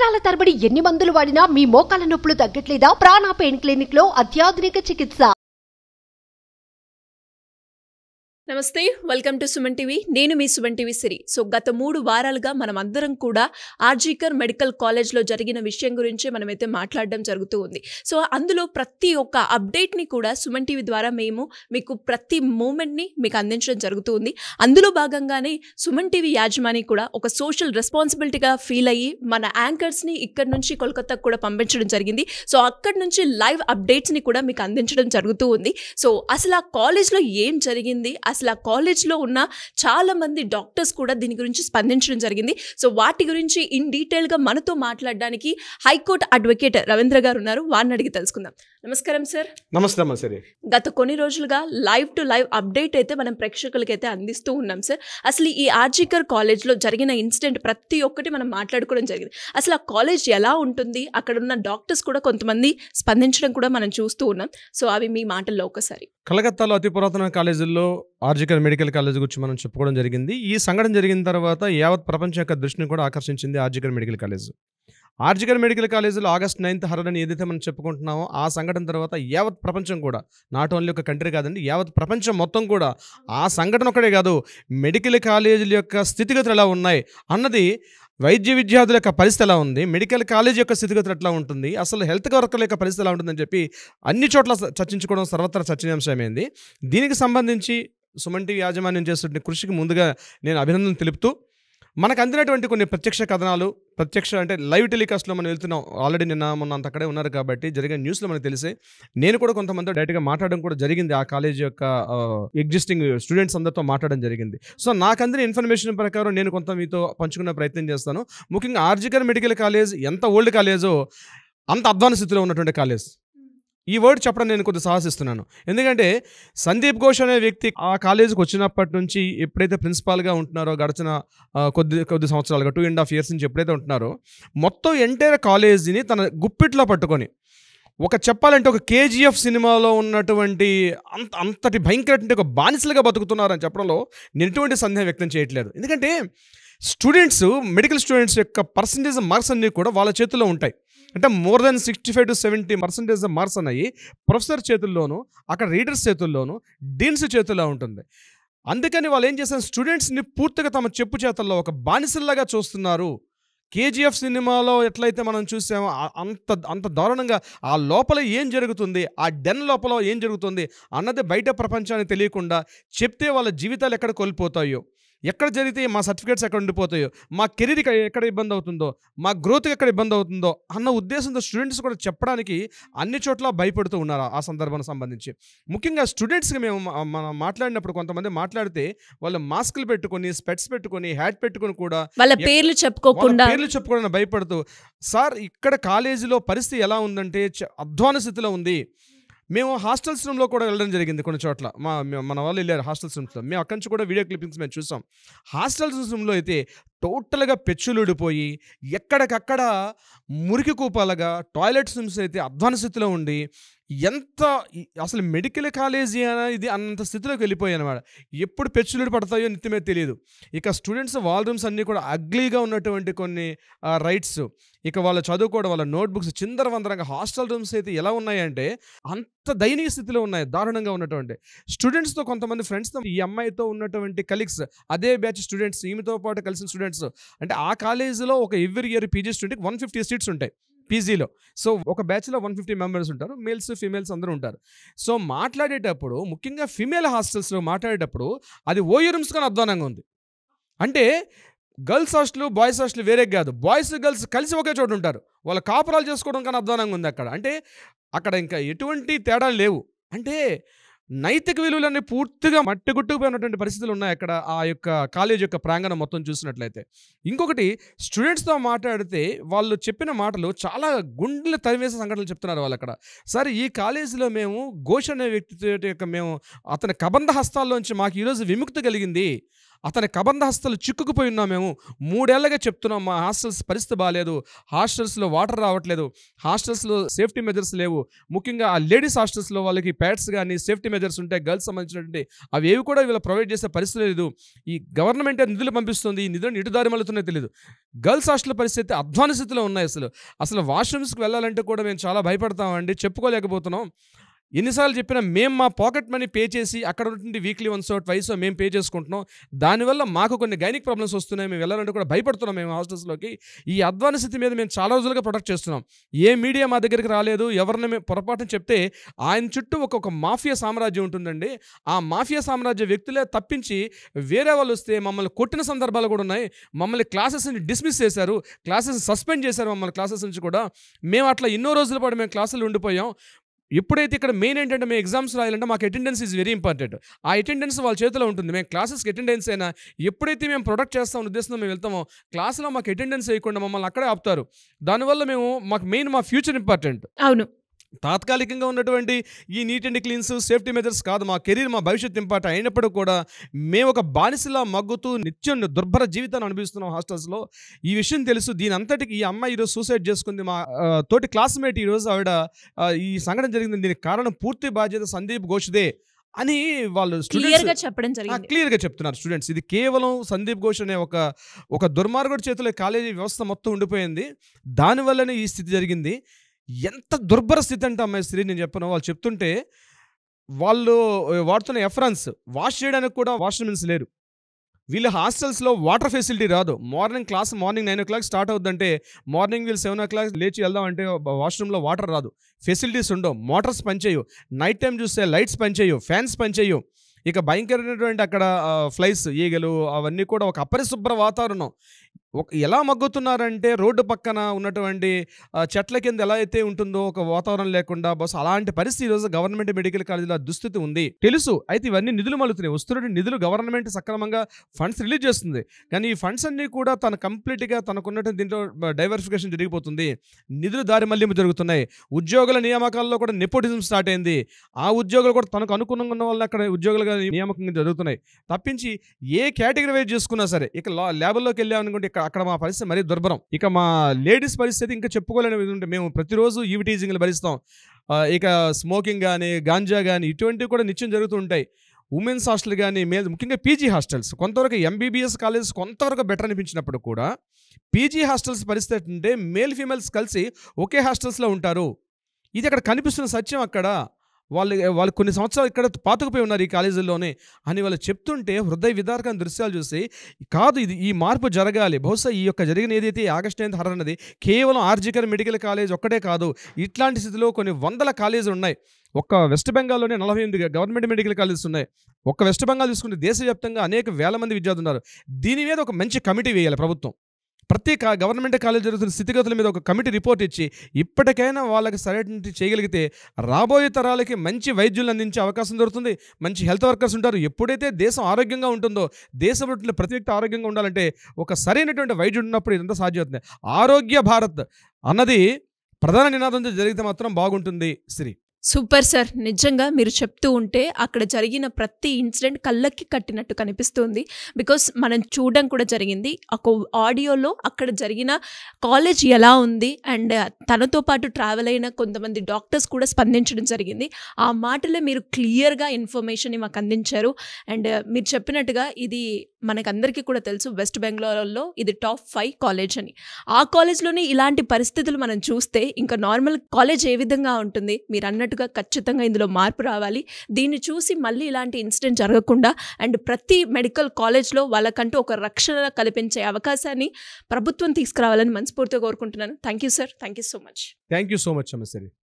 సంవత్సరాల తరబడి ఎన్ని మందులు వాడినా మీ మోకాల నొప్పులు తగ్గట్లేదా ప్రాణ పెయిన్ క్లినిక్ లో అత్యాధునిక చికిత్స నమస్తే వెల్కమ్ టు సుమన్ టీవీ నేను మీ సుమన్ టీవీ సిరి సో గత మూడు వారాలుగా మనం అందరం కూడా ఆర్జీకర్ మెడికల్ కాలేజ్లో జరిగిన విషయం గురించి మనమైతే మాట్లాడడం జరుగుతూ ఉంది సో అందులో ప్రతి ఒక్క అప్డేట్ని కూడా సుమన్ టీవీ ద్వారా మేము మీకు ప్రతి మూమెంట్ని మీకు అందించడం జరుగుతూ ఉంది అందులో భాగంగానే సుమన్ టీవీ యాజమాని కూడా ఒక సోషల్ రెస్పాన్సిబిలిటీగా ఫీల్ అయ్యి మన యాంకర్స్ని ఇక్కడి నుంచి కోల్కతాకు కూడా పంపించడం జరిగింది సో అక్కడి నుంచి లైవ్ అప్డేట్స్ని కూడా మీకు అందించడం జరుగుతూ ఉంది సో అసలు ఆ కాలేజ్లో ఏం జరిగింది అసలు ఆ కాలేజ్లో ఉన్న చాలామంది డాక్టర్స్ కూడా దీని గురించి స్పందించడం జరిగింది సో వాటి గురించి ఇన్ డీటెయిల్గా మనతో మాట్లాడడానికి హైకోర్టు అడ్వకేట్ రవీంద్ర గారు ఉన్నారు వారిని అడిగి తెలుసుకుందాం నమస్కారం సార్ నమస్కారం సార్ గత కొన్ని రోజులుగా లైవ్ టు లైవ్ అప్డేట్ అయితే మనం ప్రేక్షకులకి అయితే అందిస్తూ ఉన్నాం సార్ అసలు ఈ ఆర్జికర్ కాలేజ్లో జరిగిన ఇన్సిడెంట్ ప్రతి ఒక్కటి మనం మాట్లాడుకోవడం జరిగింది అసలు ఆ కాలేజ్ ఎలా ఉంటుంది అక్కడ ఉన్న డాక్టర్స్ కూడా కొంతమంది స్పందించడం కూడా మనం చూస్తూ ఉన్నాం సో అవి మీ మాటల్లో ఒకసారి కలకత్తాలో అతి పురాతన కాలేజీల్లో ఆర్జికర్ మెడికల్ కాలేజ్ గురించి మనం చెప్పుకోవడం జరిగింది ఈ సంఘటన జరిగిన తర్వాత యావత్ ప్రపంచం యొక్క దృష్టిని కూడా ఆకర్షించింది RG Kar medical college RG Kar medical కాలేజీలో ఆగస్ట్ నైన్త్ హరడని ఏదైతే మనం చెప్పుకుంటున్నామో ఆ సంఘటన తర్వాత యావత్ ప్రపంచం కూడా నాట్ ఓన్లీ ఒక కంట్రీ కాదండి యావత్ ప్రపంచం మొత్తం కూడా ఆ సంఘటన ఒకటే కాదు మెడికల్ కాలేజీల యొక్క స్థితిగతులు ఎలా ఉన్నాయి అన్నది వైద్య విద్యార్థుల యొక్క పరిస్థితి ఎలా ఉంది మెడికల్ కాలేజ్ యొక్క స్థితిగతులు ఎట్లా ఉంటుంది అసలు హెల్త్ వర్కర్ల యొక్క పరిస్థితి ఎలా ఉంటుందని చెప్పి అన్ని చోట్ల చర్చించుకోవడం సర్వత్రా చర్చనీయాంశమైంది దీనికి సంబంధించి సుమంటి యాజమాన్యం చేస్తున్న కృషికి ముందుగా నేను అభినందనలు తెలుపుతూ మనకు అందినటువంటి కొన్ని ప్రత్యక్ష కథనాలు ప్రత్యక్ష అంటే లైవ్ టెలికాస్ట్లో మనం వెళ్తున్నాం ఆల్రెడీ నిన్న మొన్న అంత అక్కడే ఉన్నారు కాబట్టి జరిగిన న్యూస్లో మనకు తెలిసే నేను కూడా కొంతమంది డైరెక్ట్గా మాట్లాడడం కూడా జరిగింది ఆ కాలేజ్ యొక్క ఎగ్జిస్టింగ్ స్టూడెంట్స్ అందరితో మాట్లాడడం జరిగింది సో నాకు అందిన ఇన్ఫర్మేషన్ ప్రకారం నేను కొంత మీతో పంచుకునే ప్రయత్నం చేస్తాను ముఖ్యంగా ఆర్జికర్ మెడికల్ కాలేజ్ ఎంత ఓల్డ్ కాలేజో అంత అధ్వాన స్థితిలో ఉన్నటువంటి కాలేజ్ ఈ వర్డ్ చెప్పడం నేను కొంత సాహసిస్తున్నాను ఎందుకంటే సందీప్ ఘోష్ అనే వ్యక్తి ఆ కాలేజీకి వచ్చినప్పటి నుంచి ఎప్పుడైతే ప్రిన్సిపాల్గా ఉంటున్నారో గడిచిన కొద్ది కొద్ది సంవత్సరాలుగా టూ అండ్ హాఫ్ ఇయర్స్ నుంచి ఎప్పుడైతే ఉంటున్నారో మొత్తం ఎంటైర్ కాలేజీని తన గుప్పిట్లో పట్టుకొని ఒక చెప్పాలంటే ఒక కేజీఎఫ్ సినిమాలో ఉన్నటువంటి అంత అంతటి భయంకర ఒక బానిసలుగా బతుకుతున్నారని చెప్పడంలో నేను ఎటువంటి సందేహం వ్యక్తం చేయట్లేదు ఎందుకంటే స్టూడెంట్స్ మెడికల్ స్టూడెంట్స్ యొక్క పర్సంటేజ్ మార్క్స్ అన్నీ కూడా వాళ్ళ చేతిలో ఉంటాయి అంటే more than sixty five to seventy percentage marks అన్నాయి ప్రొఫెసర్ చేతుల్లోనూ అక్కడ రీడర్స్ చేతుల్లోనూ డీన్స్ చేతుల్లో ఉంటుంది అందుకని వాళ్ళు ఏం చేశారు స్టూడెంట్స్ని పూర్తిగా తమ చెప్పు చేతల్లో ఒక బానిసల్లాగా చూస్తున్నారు కేజీఎఫ్ సినిమాలో ఎట్లయితే మనం చూసామో అంత అంత దారుణంగా ఆ లోపల ఏం జరుగుతుంది ఆ డెన్ లోపల ఏం జరుగుతుంది అన్నది బయట ప్రపంచాన్ని తెలియకుండా చెప్తే వాళ్ళ జీవితాలు ఎక్కడ కోల్పోతాయో ఎక్కడ జరిగితే మా సర్టిఫికేట్స్ ఎక్కడ ఉండిపోతాయో మా కెరీర్ ఎక్కడ ఇబ్బంది అవుతుందో మా గ్రోత్కి ఎక్కడ ఇబ్బంది అవుతుందో అన్న ఉద్దేశంతో స్టూడెంట్స్ కూడా చెప్పడానికి అన్ని చోట్ల భయపడుతూ ఉన్నారు ఆ సందర్భానికి సంబంధించి ముఖ్యంగా స్టూడెంట్స్కి మేము మనం మాట్లాడినప్పుడు కొంతమంది మాట్లాడితే వాళ్ళు మాస్కులు పెట్టుకొని స్పెట్స్ పెట్టుకొని హ్యాట్ పెట్టుకొని కూడా వాళ్ళ పేర్లు చెప్పుకోకుండా పేర్లు చెప్పుకోవడానికి భయపడుతూ సార్ ఇక్కడ కాలేజీలో పరిస్థితి ఎలా ఉందంటే అధ్వాన స్థితిలో ఉంది మేము హాస్టల్స్ రూమ్లో కూడా వెళ్ళడం జరిగింది కొన్ని చోట్ల మా మన వాళ్ళు వెళ్ళారు హాస్టల్స్ రూమ్స్లో మేము అక్కడి నుంచి కూడా వీడియో క్లిప్పింగ్స్ మేము చూసాం హాస్టల్ రూమ్లో అయితే టోటల్గా పెచ్చులుడిపోయి ఎక్కడికక్కడ మురికి కూపాలుగా టాయిలెట్ రూమ్స్ అయితే అధ్వాన స్థితిలో ఉండి ఎంత అసలు మెడికల్ కాలేజీ ఇది అన్నంత స్థితిలోకి వెళ్ళిపోయాయి అనమాట ఎప్పుడు పెచ్చులుడు పడతాయో నిత్యమే తెలియదు ఇక స్టూడెంట్స్ వాల్ రూమ్స్ అన్నీ కూడా అగ్లీగా ఉన్నటువంటి కొన్ని రైట్స్ ఇక వాళ్ళు చదువుకోవడం వాళ్ళ నోట్బుక్స్ చిందరవందరంగా హాస్టల్ రూమ్స్ అయితే ఎలా ఉన్నాయంటే అంత దయనీయ స్థితిలో ఉన్నాయి దారుణంగా ఉన్నటువంటి స్టూడెంట్స్తో కొంతమంది ఫ్రెండ్స్తో ఈ అమ్మాయితో ఉన్నటువంటి కలీగ్స్ అదే బ్యాచ్ స్టూడెంట్స్ ఈమెతో పాటు కలిసిన స్టూడెంట్స్ అంటే ఆ కాలేజీలో ఒక ఎవ్రీ ఇయర్ పీజీ స్టూడెంట్కి వన్ ఫిఫ్టీ సీట్స్ ఉంటాయి పీజీలో సో ఒక బ్యాచ్లో వన్ ఫిఫ్టీ మెంబర్స్ ఉంటారు మేల్స్ ఫీమేల్స్ అందరూ ఉంటారు సో మాట్లాడేటప్పుడు ముఖ్యంగా ఫీమేల్ హాస్టల్స్లో మాట్లాడేటప్పుడు అది ఓయో రూమ్స్ కానీ అధ్వానంగా ఉంది అంటే గర్ల్స్ హాస్టల్ బాయ్స్ హాస్టల్ వేరే కాదు బాయ్స్ గర్ల్స్ కలిసి ఒకే చోట ఉంటారు వాళ్ళ కాపురాలు చేసుకోవడం కానీ అధ్వానంగా ఉంది అక్కడ అంటే అక్కడ ఇంకా ఎటువంటి తేడాలు లేవు అంటే నైతిక విలువలన్నీ పూర్తిగా మట్టుగుట్టుకుపోయినటువంటి పరిస్థితులు ఉన్నాయి అక్కడ ఆ యొక్క కాలేజ్ యొక్క ప్రాంగణం మొత్తం చూసినట్లయితే ఇంకొకటి స్టూడెంట్స్తో మాట్లాడితే వాళ్ళు చెప్పిన మాటలు చాలా గుండెలు తరివేసే సంఘటనలు చెప్తున్నారు వాళ్ళు అక్కడ సరే ఈ కాలేజీలో మేము ఘోష అనే వ్యక్తి యొక్క మేము అతని కబంధ హస్తాల్లోంచి మాకు ఈరోజు విముక్తి కలిగింది అతని కబంధ హస్తలు చిక్కుకుపోయి ఉన్నాం మేము మూడేళ్లగా చెప్తున్నాం మా హాస్టల్స్ పరిస్థితి బాగాలేదు హాస్టల్స్లో వాటర్ రావట్లేదు హాస్టల్స్లో సేఫ్టీ మెజర్స్ లేవు ముఖ్యంగా ఆ లేడీస్ హాస్టల్స్లో వాళ్ళకి ప్యాడ్స్ కానీ సేఫ్టీ మెజర్స్ ఉంటాయి గర్ల్స్ సంబంధించినటువంటి అవి ఏవి కూడా వీళ్ళు ప్రొవైడ్ చేసే పరిస్థితి లేదు ఈ గవర్నమెంట్ నిధులు పంపిస్తుంది ఈ నిధులను ఇటుదారి మళ్ళుతున్నాయి తెలియదు గర్ల్స్ హాస్టల్ పరిస్థితి అధ్వాన స్థితిలో ఉన్నాయి అసలు అసలు వాష్రూమ్స్కి వెళ్ళాలంటే కూడా మేము చాలా భయపడతామండి చెప్పుకోలేకపోతున్నాం ఎన్నిసార్లు చెప్పినా మేము మా పాకెట్ మనీ పే చేసి అక్కడ ఉన్నటువంటి వీక్లీ వన్స్ ట్వైస్ మేము పే చేసుకుంటున్నాం దానివల్ల మాకు కొన్ని గైనిక్ ప్రాబ్లమ్స్ వస్తున్నాయి మేము వెళ్ళాలంటే కూడా భయపడుతున్నాం మేము హాస్టల్స్లోకి ఈ అధ్వాన స్థితి మీద మేము చాలా రోజులుగా ప్రొటెక్ట్ చేస్తున్నాం ఏ మీడియా మా దగ్గరికి రాలేదు ఎవరిని మేము పొరపాటును చెప్తే ఆయన చుట్టూ ఒక్కొక్క మాఫియా సామ్రాజ్యం ఉంటుందండి ఆ మాఫియా సామ్రాజ్య వ్యక్తులే తప్పించి వేరే వాళ్ళు వస్తే మమ్మల్ని కొట్టిన సందర్భాలు కూడా ఉన్నాయి మమ్మల్ని క్లాసెస్ని డిస్మిస్ చేశారు క్లాసెస్ సస్పెండ్ చేశారు మమ్మల్ని క్లాసెస్ నుంచి కూడా మేము అట్లా ఎన్నో రోజుల పాటు మేము క్లాసులు ఉండిపోయాం ఎప్పుడైతే ఇక్కడ మెయిన్ ఏంటంటే మేము ఎగ్జామ్స్ రాయాలంటే మాకు అటెండెన్స్ ఈజ్ వెరీ ఇంపార్టెంట్ ఆ అటెండెన్స్ వాళ్ళ చేతిలో ఉంటుంది మేము క్లాసెస్కి అటెండెన్స్ అయినా ఎప్పుడైతే మేము ప్రొడక్ట్ చేస్తాం ఉద్దేశం మేము వెళ్తామో క్లాస్లో మాకు అటెండెన్స్ వేయకుండా మమ్మల్ని అక్కడే ఆపుతారు దానివల్ల మేము మాకు మెయిన్ మా ఫ్యూచర్ ఇంపార్టెంట్ అవును తాత్కాలికంగా ఉన్నటువంటి ఈ neat and cleans safety measures కాదు మా కెరీర్ మా భవిష్యత్ ఇంపాట అయినప్పుడు కూడా మేము ఒక బానిసలా మగ్గుతూ నిత్యం దుర్భర జీవితాన్ని అనుభవిస్తున్నాం హాస్టల్స్లో ఈ విషయం తెలుసు దీని అంతటికి ఈ అమ్మాయి ఈరోజు సూసైడ్ చేసుకుంది మా తోటి క్లాస్మేట్ ఈరోజు ఆవిడ ఈ సంఘటన జరిగింది దీనికి కారణం పూర్తి బాధ్యత సందీప్ ఘోష్దే అని వాళ్ళు స్టూడెంట్స్ చెప్పడం జరిగింది క్లియర్గా చెప్తున్నారు స్టూడెంట్స్ ఇది కేవలం సందీప్ ఘోష్ అనే ఒక ఒక దుర్మార్గుడి చేతిలో కాలేజీ వ్యవస్థ మొత్తం ఉండిపోయింది దానివల్లనే ఈ స్థితి జరిగింది ఎంత దుర్భర స్థితి అంటే అమ్మాయి స్త్రీ నేను చెప్పను వాళ్ళు చెప్తుంటే వాళ్ళు వాడుతున్న ఎఫ్రాన్స్ వాష్ చేయడానికి కూడా వాష్రూమ్స్ లేరు వీళ్ళు హాస్టల్స్లో వాటర్ ఫెసిలిటీ రాదు morning class morning nine o'clock start అవుతుందంటే మార్నింగ్ వీళ్ళు సెవెన్ ఓ క్లాక్ లేచి వెళ్దాం అంటే వాష్రూమ్లో వాటర్ రాదు ఫెసిలిటీస్ ఉండవు మోటార్స్ పనిచేయు నైట్ టైం చూస్తే లైట్స్ పనిచేయు ఫ్యాన్స్ పనిచేయు ఇక భయంకరమైనటువంటి అక్కడ ఫ్లైస్ ఈగలు అవన్నీ కూడా ఒక అపరిశుభ్ర వాతావరణం ఎలా మగ్గుతున్నారంటే రోడ్డు పక్కన ఉన్నటువంటి చెట్ల కింద ఎలా అయితే ఉంటుందో ఒక వాతావరణం లేకుండా బస్ అలాంటి పరిస్థితి ఈరోజు గవర్నమెంట్ మెడికల్ కాలేజీలో దుస్థితి ఉంది తెలుసు అయితే ఇవన్నీ నిధులు మలుతున్నాయి వస్తున్నటువంటి నిధులు గవర్నమెంట్ సక్రమంగా ఫండ్స్ రిలీజ్ చేస్తుంది కానీ ఈ ఫండ్స్ అన్నీ కూడా తన కంప్లీట్గా తనకున్నటువంటి దీంట్లో డైవర్సిఫికేషన్ జరిగిపోతుంది నిధులు దారి మళ్లింపు జరుగుతున్నాయి ఉద్యోగుల నియామకాల్లో కూడా నెపోటిజం స్టార్ట్ అయింది ఆ ఉద్యోగులు కూడా తనకు అనుకున్న ఉన్న వల్ల అక్కడ ఉద్యోగులుగా నియామకం జరుగుతున్నాయి తప్పించి ఏ కేటగిరీ వైజ్ చేసుకున్నా సరే ఇక లా ల్యాబ్లోకి వెళ్ళామనుకుంటే ఉన్నటువంటి ఇక్కడ అక్కడ మా పరిస్థితి మరీ దుర్భరం ఇక మా లేడీస్ పరిస్థితి ఇంకా చెప్పుకోలేని ఉంటే మేము ప్రతిరోజు ఈవిటీజింగ్లు భరిస్తాం ఇక స్మోకింగ్ కానీ గాంజా కానీ ఇటువంటివి కూడా నిత్యం జరుగుతూ ఉంటాయి ఉమెన్స్ హాస్టల్ కానీ మేల్ ముఖ్యంగా పీజీ హాస్టల్స్ కొంతవరకు ఎంబీబీఎస్ కాలేజెస్ కొంతవరకు బెటర్ అనిపించినప్పుడు కూడా పీజీ హాస్టల్స్ పరిస్థితి అంటే మేల్ ఫీమేల్స్ కలిసి ఒకే హాస్టల్స్లో ఉంటారు ఇది అక్కడ కనిపిస్తున్న సత్యం అక్కడ వాళ్ళు వాళ్ళు కొన్ని సంవత్సరాలు ఇక్కడ పాతుకుపోయి ఉన్నారు ఈ కాలేజీల్లోనే అని వాళ్ళు చెప్తుంటే హృదయ విదారకం దృశ్యాలు చూసి కాదు ఇది ఈ మార్పు జరగాలి బహుశా ఈ యొక్క జరిగిన ఏదైతే ఆగస్ట్ నైన్త్ హరన్నది కేవలం ఆర్జికర్ మెడికల్ కాలేజ్ ఒక్కటే కాదు ఇట్లాంటి స్థితిలో కొన్ని వందల కాలేజీలు ఉన్నాయి ఒక్క వెస్ట్ బెంగాల్లోనే నలభై ఎనిమిది గవర్నమెంట్ మెడికల్ కాలేజెస్ ఉన్నాయి ఒక్క వెస్ట్ బెంగాల్ తీసుకుంటే దేశవ్యాప్తంగా అనేక వేల మంది విద్యార్థులు ఉన్నారు దీని మీద ఒక మంచి కమిటీ వేయాలి ప్రభుత్వం ప్రతి గవర్నమెంట్ కాలేజ్ జరుగుతున్న స్థితిగతుల మీద ఒక కమిటీ రిపోర్ట్ ఇచ్చి ఇప్పటికైనా వాళ్ళకి సరైనటువంటి చేయగలిగితే రాబోయే తరాలకి మంచి వైద్యులు అందించే అవకాశం దొరుకుతుంది మంచి హెల్త్ వర్కర్స్ ఉంటారు ఎప్పుడైతే దేశం ఆరోగ్యంగా ఉంటుందో దేశంలో ప్రతి వ్యక్తి ఆరోగ్యంగా ఉండాలంటే ఒక సరైనటువంటి వైద్యుడు ఉన్నప్పుడు ఇదంతా సాధ్యమవుతుంది ఆరోగ్య భారత్ అన్నది ప్రధాన నినాదం జరిగితే మాత్రం బాగుంటుంది శ్రీ సూపర్ సార్ నిజంగా మీరు చెప్తూ ఉంటే అక్కడ జరిగిన ప్రతి ఇన్సిడెంట్ కళ్ళకి కట్టినట్టు కనిపిస్తుంది బికాస్ మనం చూడడం కూడా జరిగింది ఒక ఆడియోలో అక్కడ జరిగిన కాలేజ్ ఎలా ఉంది అండ్ తనతో పాటు ట్రావెల్ అయిన కొంతమంది డాక్టర్స్ కూడా స్పందించడం జరిగింది ఆ మాటలే మీరు క్లియర్గా ఇన్ఫర్మేషన్ మాకు అందించారు అండ్ మీరు చెప్పినట్టుగా ఇది మనకందరికీ కూడా తెలుసు వెస్ట్ బెంగాల్లో ఇది టాప్ ఫైవ్ కాలేజ్ అని ఆ కాలేజ్లోనే ఇలాంటి పరిస్థితులు మనం చూస్తే ఇంకా నార్మల్ కాలేజ్ ఏ విధంగా ఉంటుంది మీరు అన్నట్టు చెప్పినట్టుగా ఖచ్చితంగా ఇందులో మార్పు రావాలి దీన్ని చూసి మళ్ళీ ఇలాంటి ఇన్సిడెంట్ జరగకుండా అండ్ ప్రతి మెడికల్ కాలేజ్లో వాళ్ళకంటూ ఒక రక్షణ కల్పించే అవకాశాన్ని ప్రభుత్వం తీసుకురావాలని మనస్ఫూర్తిగా కోరుకుంటున్నాను thank you sir thank you so much thank you so much అమ్మసరి